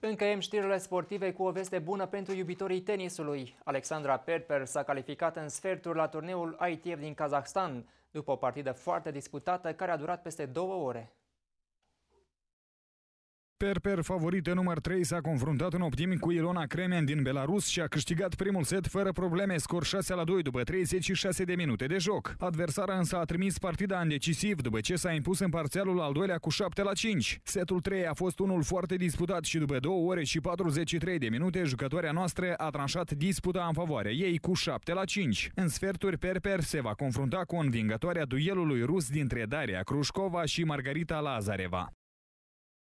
Încheiem știrile sportive cu o veste bună pentru iubitorii tenisului. Alexandra Perper s-a calificat în sferturi la turneul ITF din Kazahstan, după o partidă foarte disputată care a durat peste două ore. Perper, favorită număr 3, s-a confruntat în optim cu Ilona Kremen din Belarus și a câștigat primul set fără probleme, scor 6 la 2 după 36 de minute de joc. Adversara însă a trimis partida în decisiv după ce s-a impus în parțialul al doilea cu 7 la 5. Setul 3 a fost unul foarte disputat și după 2 ore și 43 de minute, jucătoarea noastră a tranșat disputa în favoarea ei cu 7 la 5. În sferturi, Perper se va confrunta cu învingătoarea duelului rus dintre Daria Krușcova și Margarita Lazareva.